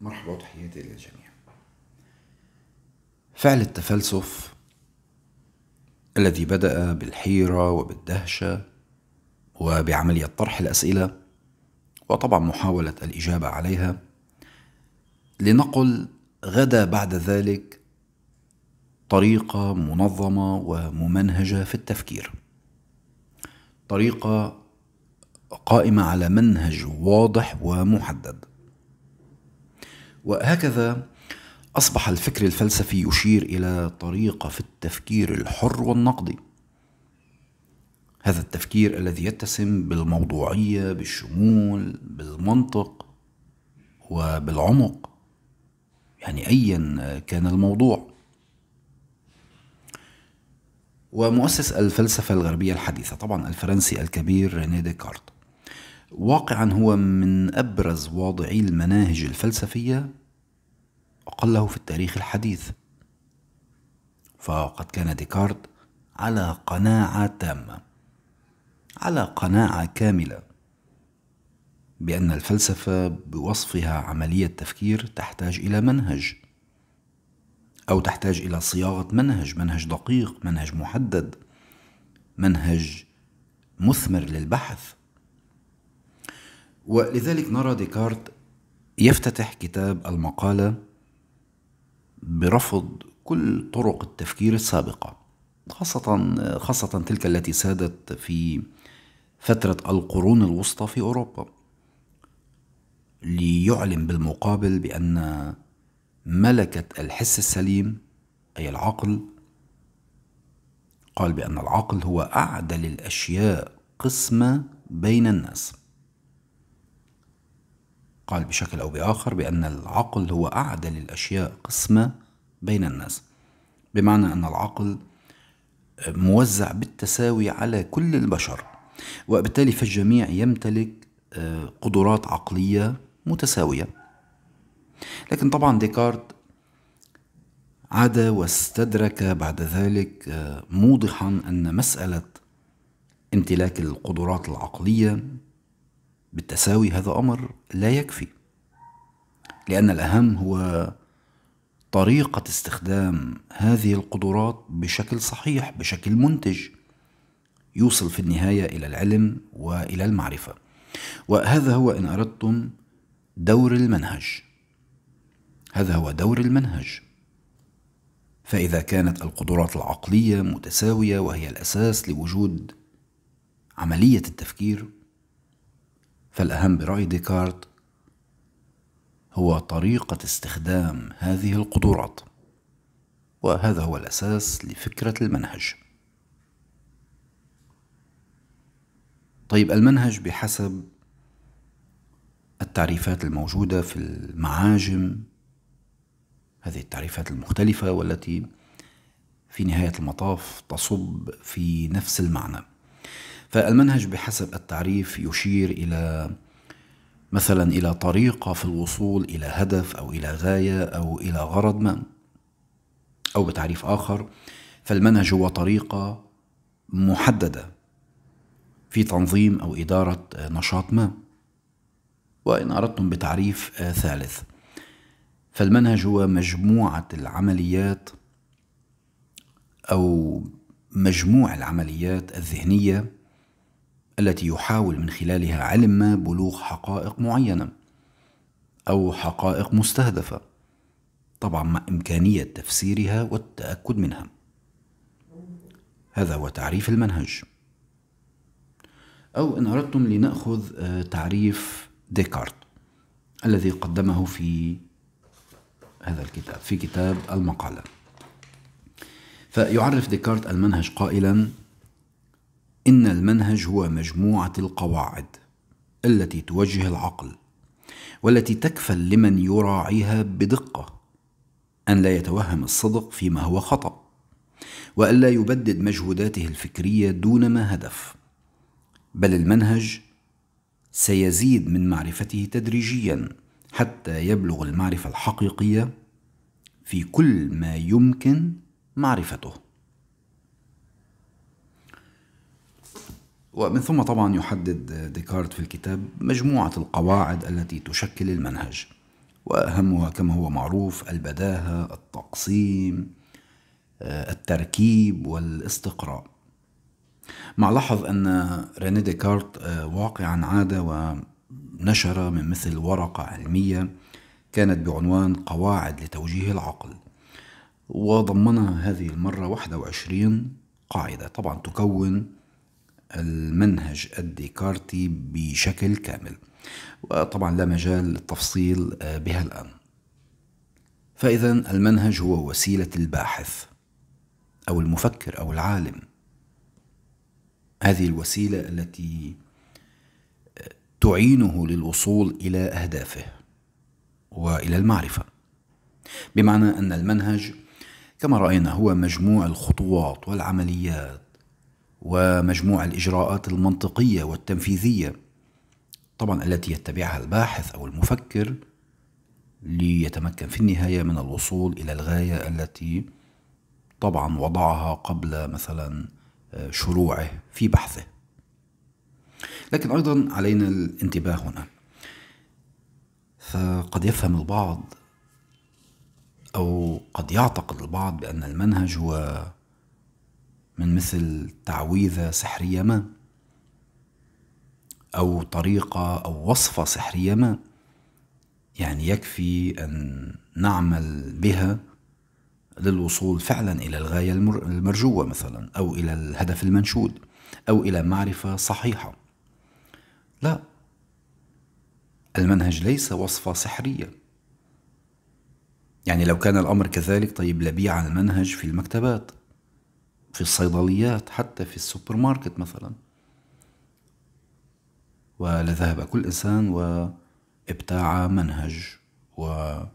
مرحبا وتحياتي للجميع فعل التفلسف الذي بدأ بالحيرة وبالدهشة وبعملية طرح الأسئلة وطبعا محاولة الإجابة عليها لنقل غدا بعد ذلك طريقة منظمة وممنهجة في التفكير طريقة قائمة على منهج واضح ومحدد وهكذا أصبح الفكر الفلسفي يشير إلى طريقة في التفكير الحر والنقدي هذا التفكير الذي يتسم بالموضوعية بالشمول بالمنطق وبالعمق يعني أيا كان الموضوع ومؤسس الفلسفة الغربية الحديثة طبعا الفرنسي الكبير ريني ديكارت واقعا هو من أبرز واضعي المناهج الفلسفية أقله في التاريخ الحديث فقد كان ديكارت على قناعة تامة على قناعة كاملة بأن الفلسفة بوصفها عملية تفكير تحتاج إلى منهج أو تحتاج إلى صياغة منهج منهج دقيق منهج محدد منهج مثمر للبحث ولذلك نرى ديكارت يفتتح كتاب المقالة برفض كل طرق التفكير السابقة خاصة خاصة تلك التي سادت في فترة القرون الوسطى في أوروبا ليعلم بالمقابل بأن ملكة الحس السليم أي العقل قال بأن العقل هو أعدل الأشياء قسمة بين الناس قال بشكل أو بآخر بأن العقل هو أعدل الأشياء قسمة بين الناس بمعنى أن العقل موزع بالتساوي على كل البشر وبالتالي فالجميع يمتلك آه، قدرات عقلية متساوية لكن طبعا ديكارت عاد واستدرك بعد ذلك آه، موضحا أن مسألة امتلاك القدرات العقلية بالتساوي هذا امر لا يكفي لان الاهم هو طريقه استخدام هذه القدرات بشكل صحيح بشكل منتج يوصل في النهايه الى العلم والى المعرفه وهذا هو ان اردتم دور المنهج هذا هو دور المنهج فاذا كانت القدرات العقليه متساويه وهي الاساس لوجود عمليه التفكير فالأهم برأي ديكارت هو طريقة استخدام هذه القدرات وهذا هو الأساس لفكرة المنهج طيب المنهج بحسب التعريفات الموجودة في المعاجم هذه التعريفات المختلفة والتي في نهاية المطاف تصب في نفس المعنى فالمنهج بحسب التعريف يشير إلى مثلا إلى طريقة في الوصول إلى هدف أو إلى غاية أو إلى غرض ما أو بتعريف آخر فالمنهج هو طريقة محددة في تنظيم أو إدارة نشاط ما وإن أردتم بتعريف ثالث فالمنهج هو مجموعة العمليات أو مجموع العمليات الذهنية التي يحاول من خلالها علم ما بلوغ حقائق معينة أو حقائق مستهدفة طبعا مع إمكانية تفسيرها والتأكد منها هذا هو تعريف المنهج أو إن أردتم لنأخذ آه، تعريف ديكارت الذي قدمه في هذا الكتاب في كتاب المقالة فيعرف ديكارت المنهج قائلا إن المنهج هو مجموعة القواعد التي توجه العقل والتي تكفل لمن يراعيها بدقة أن لا يتوهم الصدق فيما هو خطأ وألا يبدد مجهوداته الفكرية دون ما هدف بل المنهج سيزيد من معرفته تدريجيا حتى يبلغ المعرفة الحقيقية في كل ما يمكن معرفته ومن ثم طبعا يحدد ديكارت في الكتاب مجموعة القواعد التي تشكل المنهج وأهمها كما هو معروف البداهة التقسيم آه، التركيب والاستقراء مع لاحظ أن ريني ديكارت آه، واقعا عاد ونشر من مثل ورقة علمية كانت بعنوان قواعد لتوجيه العقل وضمنها هذه المرة 21 قاعدة طبعا تكون المنهج الديكارتي بشكل كامل وطبعا لا مجال للتفصيل آه، بها الآن فإذا المنهج هو وسيلة الباحث أو المفكر أو العالم هذه الوسيلة التي آه، تعينه للوصول إلى أهدافه وإلى المعرفة بمعنى أن المنهج كما رأينا هو مجموع الخطوات والعمليات ومجموع الإجراءات المنطقية والتنفيذية طبعا التي يتبعها الباحث أو المفكر ليتمكن في النهاية من الوصول إلى الغاية التي طبعا وضعها قبل مثلا آه، شروعه في بحثه لكن أيضا علينا الانتباه هنا فقد يفهم البعض أو قد يعتقد البعض بأن المنهج هو من مثل تعويذة سحرية ما أو طريقة أو وصفة سحرية ما يعني يكفي أن نعمل بها للوصول فعلا إلى الغاية المرجوة مثلا أو إلى الهدف المنشود أو إلى معرفة صحيحة لا المنهج ليس وصفة سحرية يعني لو كان الأمر كذلك طيب لبيع المنهج في المكتبات في الصيدليات حتى في السوبر ماركت مثلا ولذهب كل إنسان وابتاع منهج واتبع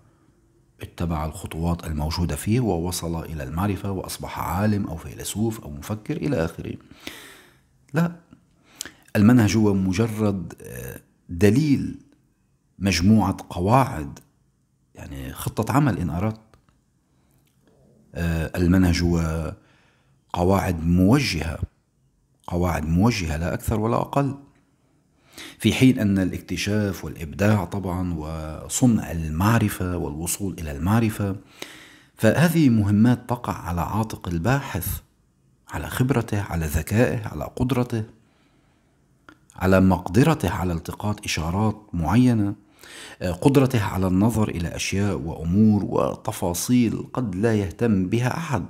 الخطوات الموجودة فيه ووصل إلى المعرفة وأصبح عالم أو فيلسوف أو مفكر إلى آخره لا المنهج هو مجرد آه، دليل مجموعة قواعد يعني خطة عمل إن أردت آه، المنهج هو قواعد موجهه قواعد موجهه لا اكثر ولا اقل في حين ان الاكتشاف والابداع طبعا وصنع المعرفه والوصول الى المعرفه فهذه مهمات تقع على عاتق الباحث على خبرته على ذكائه على قدرته على مقدرته على التقاط اشارات معينه قدرته على النظر الى اشياء وامور وتفاصيل قد لا يهتم بها احد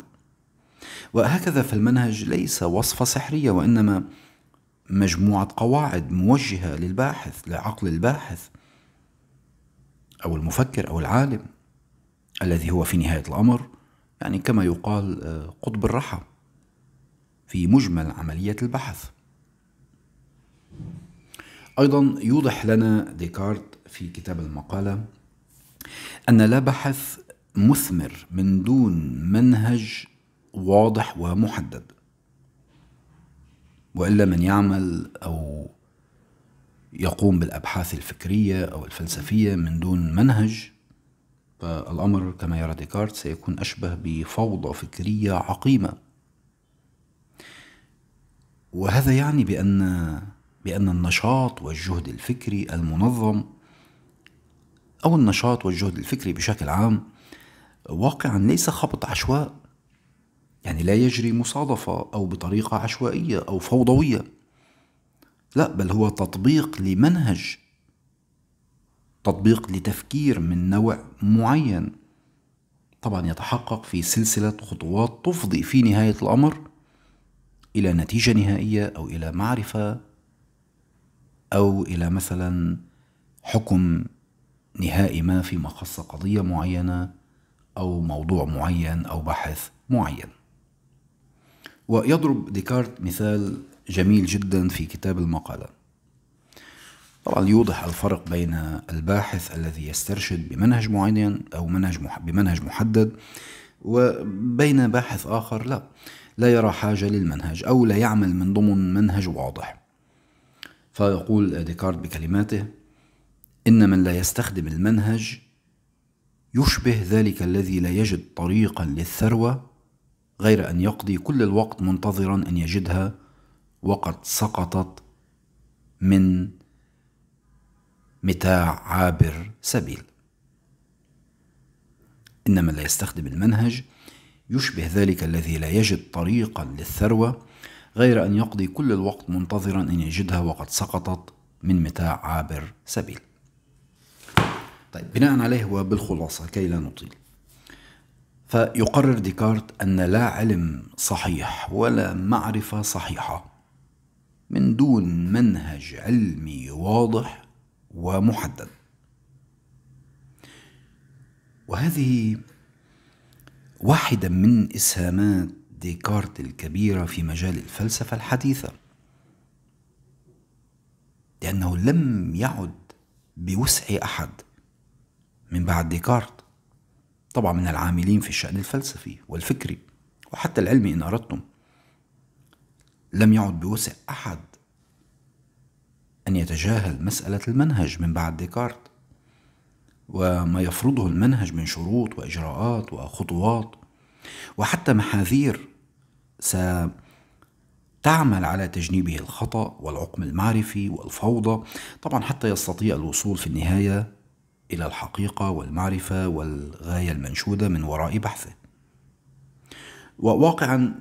وهكذا فالمنهج ليس وصفة سحرية وإنما مجموعة قواعد موجهة للباحث لعقل الباحث أو المفكر أو العالم الذي هو في نهاية الأمر يعني كما يقال آه، قطب الرحى في مجمل عملية البحث أيضا يوضح لنا ديكارت في كتاب المقالة أن لا بحث مثمر من دون منهج واضح ومحدد والا من يعمل او يقوم بالابحاث الفكريه او الفلسفيه من دون منهج فالامر كما يرى ديكارت سيكون اشبه بفوضى فكريه عقيمه وهذا يعني بان بان النشاط والجهد الفكري المنظم او النشاط والجهد الفكري بشكل عام واقعا ليس خبط عشواء يعني لا يجري مصادفة أو بطريقة عشوائية أو فوضوية لا بل هو تطبيق لمنهج تطبيق لتفكير من نوع معين طبعا يتحقق في سلسلة خطوات تفضي في نهاية الأمر إلى نتيجة نهائية أو إلى معرفة أو إلى مثلا حكم نهائي ما فيما خص قضية معينة أو موضوع معين أو بحث معين ويضرب ديكارت مثال جميل جدا في كتاب المقالة طبعا يوضح الفرق بين الباحث الذي يسترشد بمنهج معين أو منهج بمنهج محدد وبين باحث آخر لا لا يرى حاجة للمنهج أو لا يعمل من ضمن منهج واضح فيقول ديكارت بكلماته إن من لا يستخدم المنهج يشبه ذلك الذي لا يجد طريقا للثروة غير أن يقضي كل الوقت منتظرا أن يجدها وقد سقطت من متاع عابر سبيل إن من لا يستخدم المنهج يشبه ذلك الذي لا يجد طريقا للثروة غير أن يقضي كل الوقت منتظرا أن يجدها وقد سقطت من متاع عابر سبيل طيب بناء عليه وبالخلاصة كي لا نطيل فيقرر ديكارت أن لا علم صحيح ولا معرفة صحيحة من دون منهج علمي واضح ومحدد وهذه واحدة من إسهامات ديكارت الكبيرة في مجال الفلسفة الحديثة لأنه لم يعد بوسع أحد من بعد ديكارت طبعا من العاملين في الشأن الفلسفي والفكري وحتى العلمي إن أردتم لم يعد بوسع أحد أن يتجاهل مسألة المنهج من بعد ديكارت وما يفرضه المنهج من شروط وإجراءات وخطوات وحتى محاذير ستعمل على تجنيبه الخطأ والعقم المعرفي والفوضى طبعا حتى يستطيع الوصول في النهاية الى الحقيقه والمعرفه والغايه المنشوده من وراء بحثه وواقعا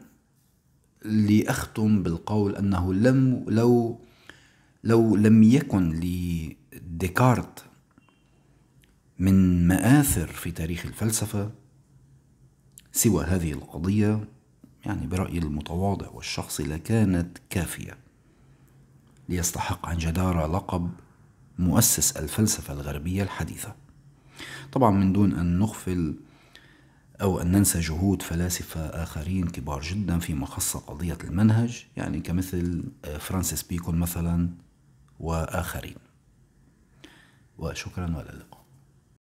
لأختم بالقول أنه لم لو لو لم يكن لديكارت من مآثر في تاريخ الفلسفة سوى هذه القضية يعني برأيي المتواضع والشخصي لكانت كافية ليستحق عن جدارة لقب مؤسس الفلسفة الغربية الحديثة طبعا من دون أن نغفل أو أن ننسى جهود فلاسفة آخرين كبار جدا فيما خص قضية المنهج يعني كمثل آه، فرانسيس بيكون مثلا وآخرين وشكرا لا.